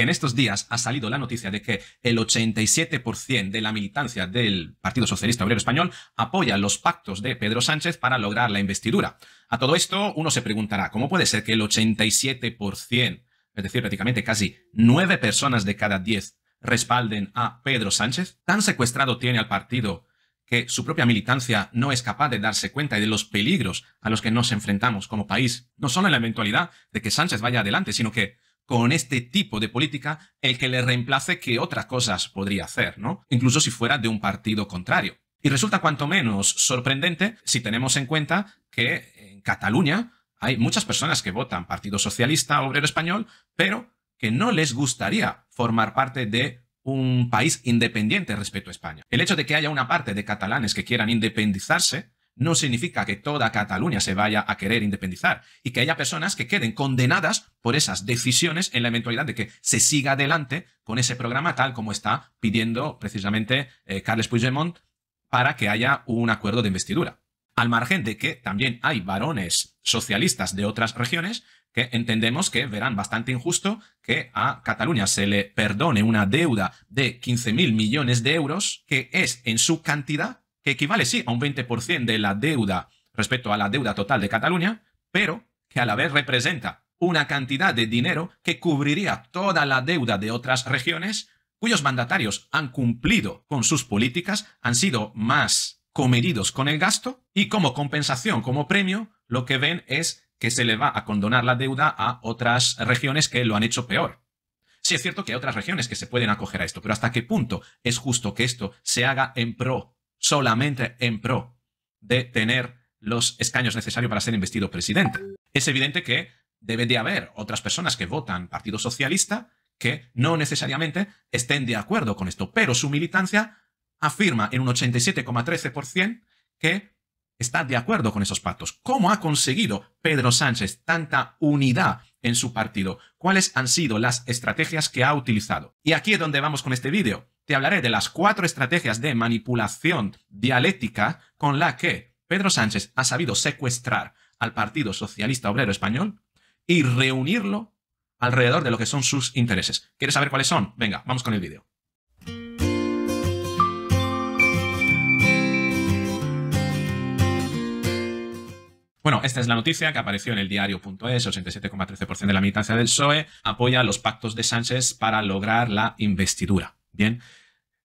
En estos días ha salido la noticia de que el 87% de la militancia del Partido Socialista Obrero Español apoya los pactos de Pedro Sánchez para lograr la investidura. A todo esto uno se preguntará, ¿cómo puede ser que el 87%, es decir, prácticamente casi 9 personas de cada 10, respalden a Pedro Sánchez? ¿Tan secuestrado tiene al partido que su propia militancia no es capaz de darse cuenta de los peligros a los que nos enfrentamos como país, no solo en la eventualidad de que Sánchez vaya adelante, sino que con este tipo de política el que le reemplace que otras cosas podría hacer, ¿no? Incluso si fuera de un partido contrario. Y resulta cuanto menos sorprendente si tenemos en cuenta que en Cataluña hay muchas personas que votan Partido Socialista Obrero Español, pero que no les gustaría formar parte de un país independiente respecto a España. El hecho de que haya una parte de catalanes que quieran independizarse no significa que toda Cataluña se vaya a querer independizar y que haya personas que queden condenadas por esas decisiones en la eventualidad de que se siga adelante con ese programa tal como está pidiendo precisamente eh, Carles Puigdemont para que haya un acuerdo de investidura. Al margen de que también hay varones socialistas de otras regiones que entendemos que verán bastante injusto que a Cataluña se le perdone una deuda de 15.000 millones de euros, que es en su cantidad que equivale sí a un 20% de la deuda respecto a la deuda total de Cataluña, pero que a la vez representa una cantidad de dinero que cubriría toda la deuda de otras regiones cuyos mandatarios han cumplido con sus políticas, han sido más comedidos con el gasto y como compensación, como premio, lo que ven es que se le va a condonar la deuda a otras regiones que lo han hecho peor. Sí es cierto que hay otras regiones que se pueden acoger a esto, pero ¿hasta qué punto es justo que esto se haga en pro solamente en pro de tener los escaños necesarios para ser investido presidente. Es evidente que debe de haber otras personas que votan Partido Socialista que no necesariamente estén de acuerdo con esto, pero su militancia afirma en un 87,13% que está de acuerdo con esos pactos. ¿Cómo ha conseguido Pedro Sánchez tanta unidad en su partido? ¿Cuáles han sido las estrategias que ha utilizado? Y aquí es donde vamos con este vídeo te hablaré de las cuatro estrategias de manipulación dialéctica con la que Pedro Sánchez ha sabido secuestrar al Partido Socialista Obrero Español y reunirlo alrededor de lo que son sus intereses. ¿Quieres saber cuáles son? Venga, vamos con el vídeo. Bueno, esta es la noticia que apareció en el diario.es, 87,13% de la militancia del PSOE apoya los pactos de Sánchez para lograr la investidura. Bien,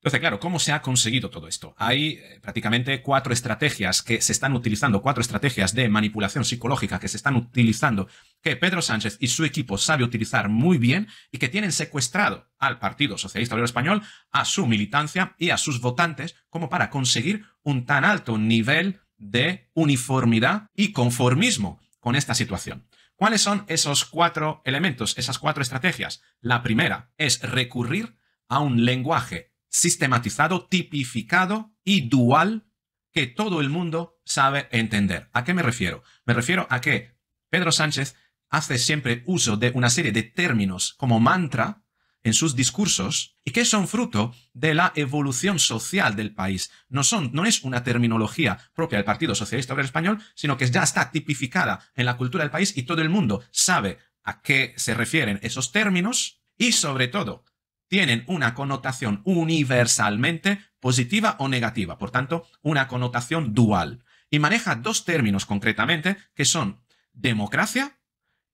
entonces, claro, ¿cómo se ha conseguido todo esto? Hay eh, prácticamente cuatro estrategias que se están utilizando, cuatro estrategias de manipulación psicológica que se están utilizando, que Pedro Sánchez y su equipo sabe utilizar muy bien y que tienen secuestrado al Partido Socialista Obrero Español, a su militancia y a sus votantes, como para conseguir un tan alto nivel de uniformidad y conformismo con esta situación. ¿Cuáles son esos cuatro elementos, esas cuatro estrategias? La primera es recurrir a un lenguaje sistematizado, tipificado y dual que todo el mundo sabe entender. ¿A qué me refiero? Me refiero a que Pedro Sánchez hace siempre uso de una serie de términos como mantra en sus discursos y que son fruto de la evolución social del país. No, son, no es una terminología propia del Partido Socialista Obrero Español, sino que ya está tipificada en la cultura del país y todo el mundo sabe a qué se refieren esos términos y sobre todo tienen una connotación universalmente positiva o negativa, por tanto, una connotación dual. Y maneja dos términos concretamente que son democracia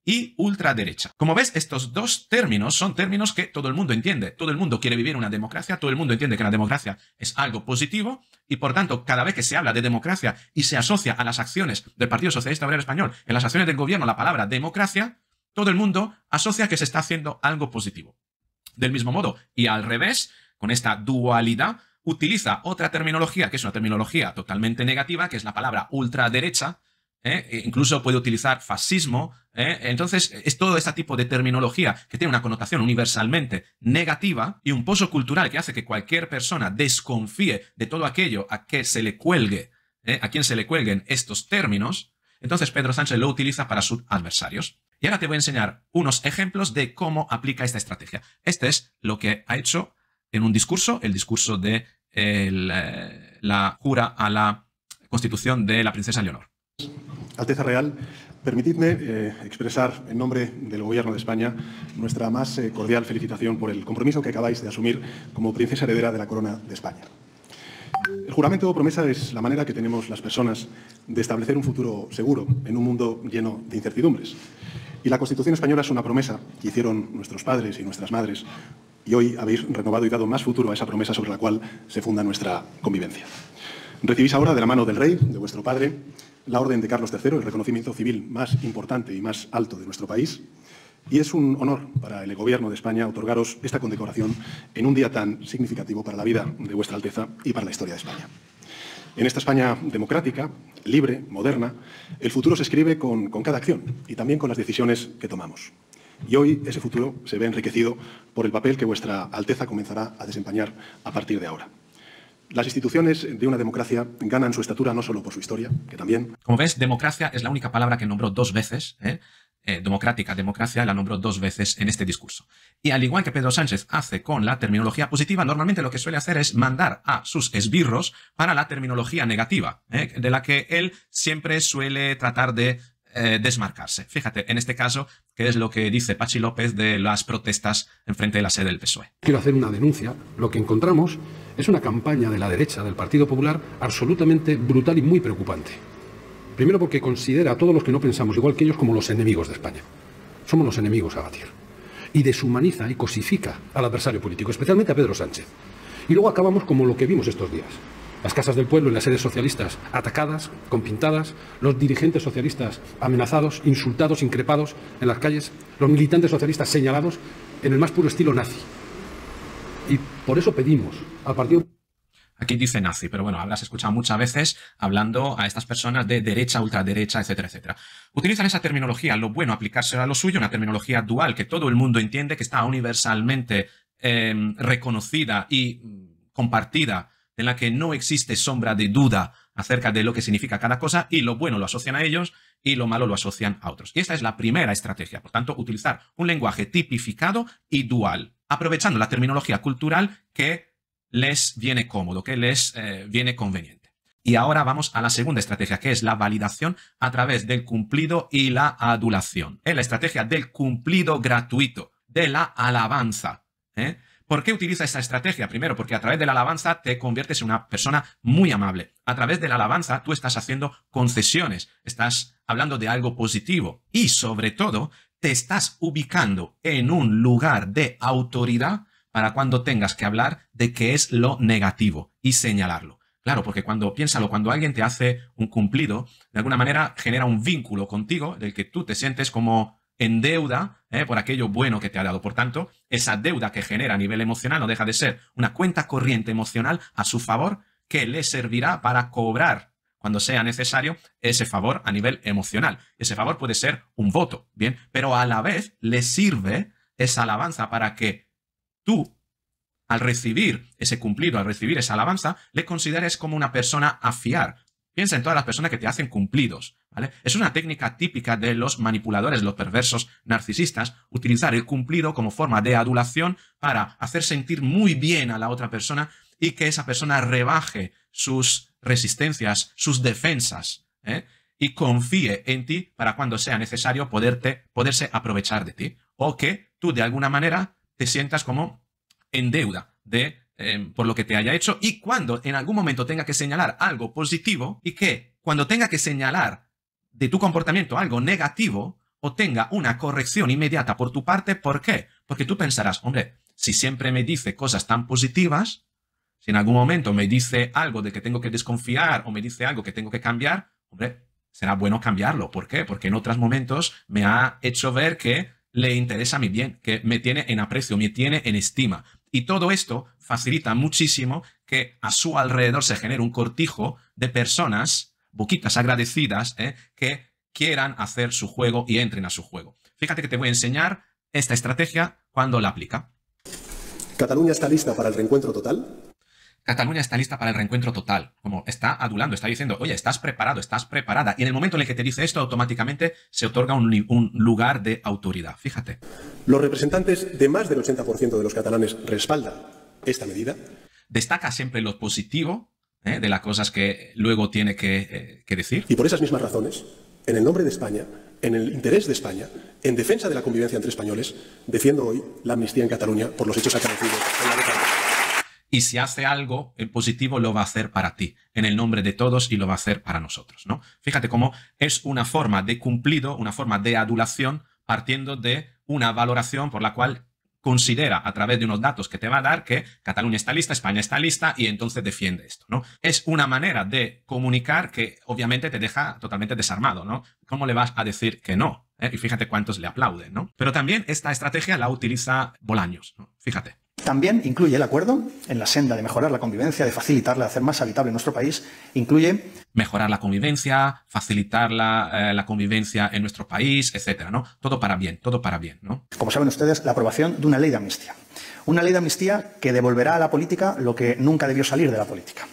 y ultraderecha. Como ves, estos dos términos son términos que todo el mundo entiende. Todo el mundo quiere vivir una democracia, todo el mundo entiende que la democracia es algo positivo y por tanto, cada vez que se habla de democracia y se asocia a las acciones del Partido Socialista Obrero Español, en las acciones del gobierno, la palabra democracia, todo el mundo asocia que se está haciendo algo positivo. Del mismo modo, y al revés, con esta dualidad, utiliza otra terminología, que es una terminología totalmente negativa, que es la palabra ultraderecha, ¿eh? e incluso puede utilizar fascismo. ¿eh? Entonces, es todo este tipo de terminología que tiene una connotación universalmente negativa y un pozo cultural que hace que cualquier persona desconfíe de todo aquello a que se le cuelgue, ¿eh? a quien se le cuelguen estos términos. Entonces, Pedro Sánchez lo utiliza para sus adversarios. Y ahora te voy a enseñar unos ejemplos de cómo aplica esta estrategia. Este es lo que ha hecho en un discurso, el discurso de eh, la jura a la constitución de la princesa Leonor. Alteza Real, permitidme eh, expresar en nombre del Gobierno de España nuestra más eh, cordial felicitación por el compromiso que acabáis de asumir como princesa heredera de la corona de España. El juramento o promesa es la manera que tenemos las personas de establecer un futuro seguro en un mundo lleno de incertidumbres. Y la Constitución española es una promesa que hicieron nuestros padres y nuestras madres y hoy habéis renovado y dado más futuro a esa promesa sobre la cual se funda nuestra convivencia. Recibís ahora de la mano del rey, de vuestro padre, la orden de Carlos III, el reconocimiento civil más importante y más alto de nuestro país, y es un honor para el Gobierno de España otorgaros esta condecoración en un día tan significativo para la vida de Vuestra Alteza y para la historia de España. En esta España democrática, libre, moderna, el futuro se escribe con, cada acción y también con las decisiones que tomamos. Y hoy ese futuro se ve enriquecido por el papel que Vuestra Alteza comenzará a desempeñar a partir de ahora. Las instituciones de una democracia ganan su estatura no solo por su historia, que también... Como ves, democracia es la única palabra que nombró dos veces, ¿eh? Eh, democrática democracia la nombró dos veces en este discurso. Y al igual que Pedro Sánchez hace con la terminología positiva, normalmente lo que suele hacer es mandar a sus esbirros para la terminología negativa, eh, de la que él siempre suele tratar de eh, desmarcarse. Fíjate, en este caso, que es lo que dice Pachi López de las protestas en frente de la sede del PSOE. Quiero hacer una denuncia. Lo que encontramos es una campaña de la derecha, del Partido Popular, absolutamente brutal y muy preocupante. Primero porque considera a todos los que no pensamos igual que ellos como los enemigos de España. Somos los enemigos a batir. Y deshumaniza y cosifica al adversario político, especialmente a Pedro Sánchez. Y luego acabamos como lo que vimos estos días. Las casas del pueblo y las sedes socialistas atacadas, compintadas, los dirigentes socialistas amenazados, insultados, increpados en las calles, los militantes socialistas señalados en el más puro estilo nazi. Y por eso pedimos al Partido Aquí dice nazi, pero bueno, hablas escuchado muchas veces hablando a estas personas de derecha, ultraderecha, etcétera, etcétera. Utilizan esa terminología, lo bueno, aplicársela a lo suyo, una terminología dual que todo el mundo entiende, que está universalmente em, reconocida y mm, compartida, en la que no existe sombra de duda acerca de lo que significa cada cosa, y lo bueno lo asocian a ellos y lo malo lo asocian a otros. Y esta es la primera estrategia, por tanto, utilizar un lenguaje tipificado y dual, aprovechando la terminología cultural que les viene cómodo, que les eh, viene conveniente. Y ahora vamos a la segunda estrategia, que es la validación a través del cumplido y la adulación. Es la estrategia del cumplido gratuito, de la alabanza. ¿eh? ¿Por qué utiliza esta estrategia? Primero, porque a través de la alabanza te conviertes en una persona muy amable. A través de la alabanza tú estás haciendo concesiones, estás hablando de algo positivo y sobre todo te estás ubicando en un lugar de autoridad para cuando tengas que hablar de qué es lo negativo y señalarlo. Claro, porque cuando, piénsalo, cuando alguien te hace un cumplido, de alguna manera genera un vínculo contigo del que tú te sientes como en deuda eh, por aquello bueno que te ha dado. Por tanto, esa deuda que genera a nivel emocional no deja de ser una cuenta corriente emocional a su favor que le servirá para cobrar cuando sea necesario ese favor a nivel emocional. Ese favor puede ser un voto, ¿bien? Pero a la vez le sirve esa alabanza para que tú, al recibir ese cumplido, al recibir esa alabanza, le consideres como una persona a fiar. Piensa en todas las personas que te hacen cumplidos, Es una técnica típica de los manipuladores, los perversos narcisistas, utilizar el cumplido como forma de adulación para hacer sentir muy bien a la otra persona y que esa persona rebaje sus resistencias, sus defensas, ¿eh? y confíe en ti para cuando sea necesario poderse aprovechar de ti. O que tú de alguna manera te sientas como en deuda de em, por lo que te haya hecho y cuando en algún momento tenga que señalar algo positivo y que cuando tenga que señalar de tu comportamiento algo negativo, o tenga una corrección inmediata por tu parte. ¿Por qué? Porque tú pensarás, hombre, si siempre me dice cosas tan positivas, si en algún momento me dice algo de que tengo que desconfiar o me dice algo que tengo que cambiar, hombre, será bueno cambiarlo. ¿Por qué? Porque en otros momentos me ha hecho ver que le interesa mi bien, que me tiene en aprecio, me tiene en estima. Y todo esto facilita muchísimo que a su alrededor se genere un cortijo de personas, boquitas agradecidas, eh, que quieran hacer su juego y entren a su juego. Fíjate que te voy a enseñar esta estrategia cuando la aplica. ¿Cataluña está lista para el reencuentro total? Cataluña está lista para el reencuentro total, como está adulando, está diciendo, oye, estás preparado, estás preparada. Y en el momento en el que te dice esto, automáticamente se otorga un, lugar de autoridad. Fíjate. Los representantes de más del 80% de los catalanes respaldan esta medida. Destaca siempre lo positivo ¿eh? de las cosas que luego tiene eh, que, decir. Y por esas mismas razones, en el nombre de España, en el interés de España, en defensa de la convivencia entre españoles, defiendo hoy la amnistía en Cataluña por los hechos acaecidos y si hace algo en eh, positivo lo va a hacer para ti, en el nombre de todos y lo va a hacer para nosotros, ¿no? Fíjate cómo es una forma de cumplido, una forma de adulación partiendo de una valoración por la cual considera a través de unos datos que te va a dar que Cataluña está lista, España está lista y entonces defiende esto, ¿no? Es una manera de comunicar que obviamente te deja totalmente desarmado, ¿no? ¿Cómo le vas a decir que no? ¿Eh? Y fíjate cuántos le aplauden, ¿no? Pero también esta estrategia la utiliza Bolaños, ¿no? Fíjate. También incluye el acuerdo en la senda de mejorar la convivencia, de facilitarla, de hacer más habitable nuestro país. Incluye mejorar la convivencia, facilitar eh, la, convivencia en nuestro país, etcétera, ¿no? Todo para bien, todo para bien, ¿no? Como saben ustedes, la aprobación de una ley de amnistía. Una ley de amnistía que devolverá a la política lo que nunca debió salir de la política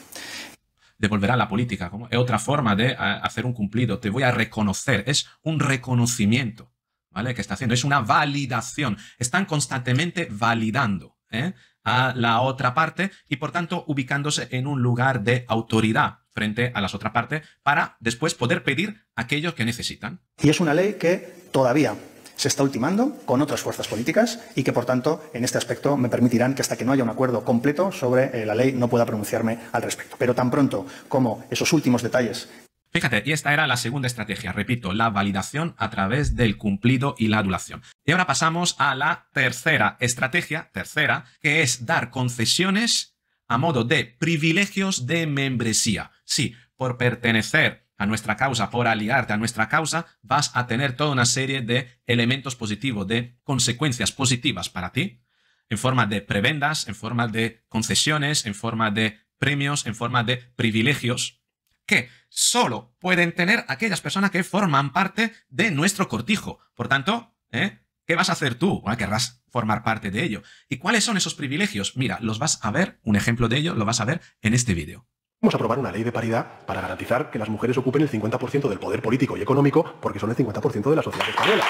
devolverá a la política. ¿cómo? Es otra forma de eh, hacer un cumplido. Te voy a reconocer. Es un reconocimiento, ¿vale? Que está haciendo. Es una validación. Están constantemente validando. ¿eh? a la otra parte y por tanto ubicándose en un lugar de autoridad frente a las otras partes para después poder pedir aquello que necesitan. Y es una ley que todavía se está ultimando con otras fuerzas políticas y que, por tanto, en este aspecto me permitirán que hasta que no haya un acuerdo completo sobre eh, la ley no pueda pronunciarme al respecto. Pero tan pronto como esos últimos detalles Fíjate, y esta era la segunda estrategia, repito, la validación a través del cumplido y la adulación. Y ahora pasamos a la tercera estrategia, tercera, que es dar concesiones a modo de privilegios de membresía. Sí, por pertenecer a nuestra causa, por aliarte a nuestra causa, vas a tener toda una serie de elementos positivos, de consecuencias positivas para ti, en forma de prebendas, en forma de concesiones, en forma de premios, en forma de privilegios, ¿qué? solo pueden tener aquellas personas que forman parte de nuestro cortijo. Por tanto, ¿eh? ¿qué vas a hacer tú? querrás formar parte de ello. ¿Y cuáles son esos privilegios? Mira, los vas a ver, un ejemplo de ello lo vas a ver en este vídeo. Vamos a aprobar una ley de paridad para garantizar que las mujeres ocupen el 50% del poder político y económico porque son el 50% de la sociedad española.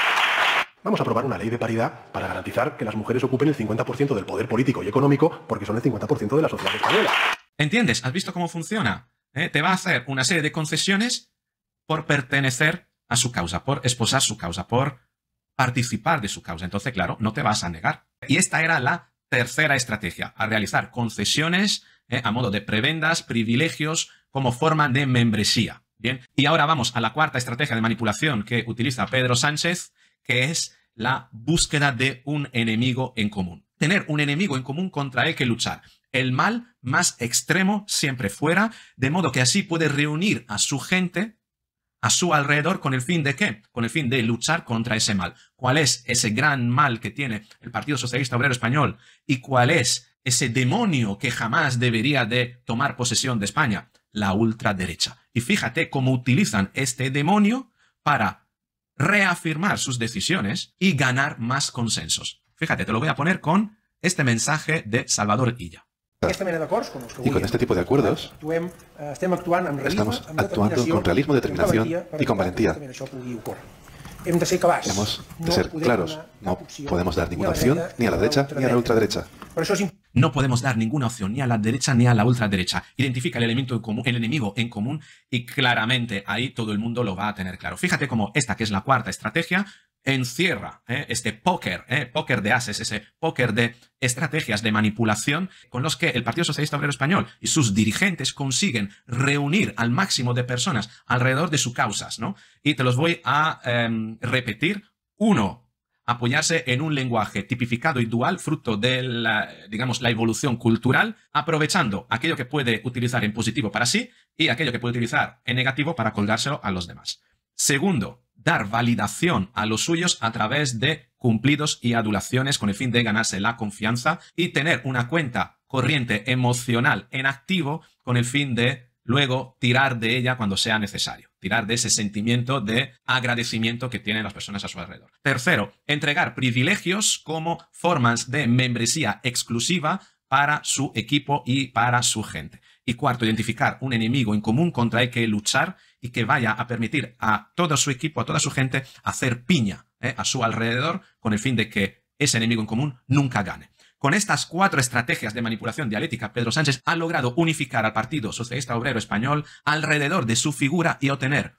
Vamos a aprobar una ley de paridad para garantizar que las mujeres ocupen el 50% del poder político y económico porque son el 50% de la sociedad española. ¿Entiendes? ¿Has visto cómo funciona? ¿eh? te va a hacer una serie de concesiones por pertenecer a su causa, por esposar su causa, por participar de su causa. Entonces, claro, no te vas a negar. Y esta era la tercera estrategia, a realizar concesiones ¿eh? a modo de prebendas, privilegios, como forma de membresía. Bien, y ahora vamos a la cuarta estrategia de manipulación que utiliza Pedro Sánchez, que es la búsqueda de un enemigo en común tener un enemigo en común contra el que luchar. El mal más extremo siempre fuera, de modo que así puede reunir a su gente a su alrededor con el fin de qué? Con el fin de luchar contra ese mal. ¿Cuál es ese gran mal que tiene el Partido Socialista Obrero Español? ¿Y cuál es ese demonio que jamás debería de tomar posesión de España? La ultraderecha. Y fíjate cómo utilizan este demonio para reafirmar sus decisiones y ganar más consensos. Fíjate, te lo voy a poner con este mensaje de Salvador Illa. Este y con este tipo de acuerdos eh, estamos actuando con realismo, determinación y con valentía. Hemos de ser claros. No podemos dar ninguna opción ni a la derecha ni a la ultraderecha. No podemos dar ninguna opción ni a la derecha ni a la ultraderecha. Identifica el, elemento en común, el enemigo en común y claramente ahí todo el mundo lo va a tener claro. Fíjate cómo esta, que es la cuarta estrategia, encierra ¿eh? este póker, ¿eh? póker de ases, ese póker de estrategias de manipulación con los que el Partido Socialista Obrero Español y sus dirigentes consiguen reunir al máximo de personas alrededor de sus causas, ¿no? Y te los voy a em, repetir. Uno, apoyarse en un lenguaje tipificado y dual, fruto de digamos, la evolución cultural, aprovechando aquello que puede utilizar en positivo para sí y aquello que puede utilizar en negativo para colgárselo a los demás. Segundo, dar validación a los suyos a través de cumplidos y adulaciones con el fin de ganarse la confianza y tener una cuenta corriente emocional en activo con el fin de luego tirar de ella cuando sea necesario, tirar de ese sentimiento de agradecimiento que tienen las personas a su alrededor. Tercero, entregar privilegios como formas de membresía exclusiva para su equipo y para su gente. Y cuarto, identificar un enemigo en común contra el que luchar y que vaya a permitir a todo su equipo, a toda su gente, hacer piña eh, a su alrededor con el fin de que ese enemigo en común nunca gane. Con estas cuatro estrategias de manipulación dialéctica, Pedro Sánchez ha logrado unificar al Partido Socialista Obrero Español alrededor de su figura y obtener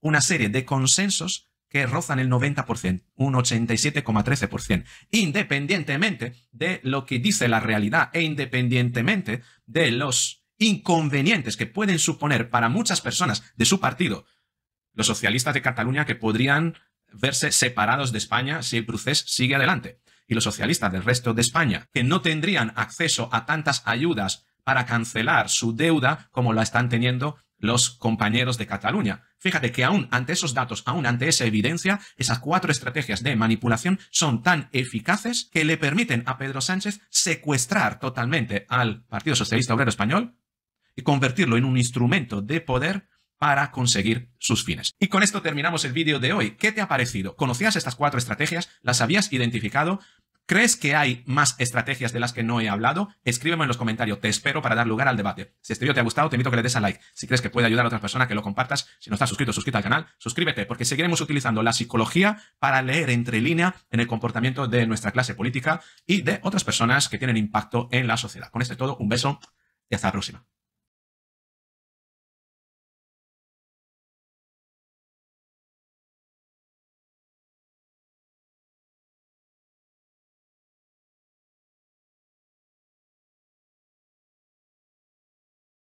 una serie de consensos que rozan el 90%, un 87,13%, independientemente de lo que dice la realidad e independientemente de los inconvenientes que pueden suponer para muchas personas de su partido, los socialistas de Cataluña que podrían verse separados de España si el proceso sigue adelante, y los socialistas del resto de España, que no tendrían acceso a tantas ayudas para cancelar su deuda como la están teniendo los compañeros de Cataluña. Fíjate que aún ante esos datos, aún ante esa evidencia, esas cuatro estrategias de manipulación son tan eficaces que le permiten a Pedro Sánchez secuestrar totalmente al Partido Socialista Obrero Español y convertirlo en un instrumento de poder para conseguir sus fines. Y con esto terminamos el vídeo de hoy. ¿Qué te ha parecido? ¿Conocías estas cuatro estrategias? ¿Las habías identificado? ¿Crees que hay más estrategias de las que no he hablado? Escríbeme en los comentarios, te espero para dar lugar al debate. Si este vídeo te ha gustado, te invito a que le des a like. Si crees que puede ayudar a otra persona, que lo compartas. Si no estás suscrito, suscríbete al canal, suscríbete, porque seguiremos utilizando la psicología para leer entre línea en el comportamiento de nuestra clase política y de otras personas que tienen impacto en la sociedad. Con esto es todo, un beso y hasta la próxima.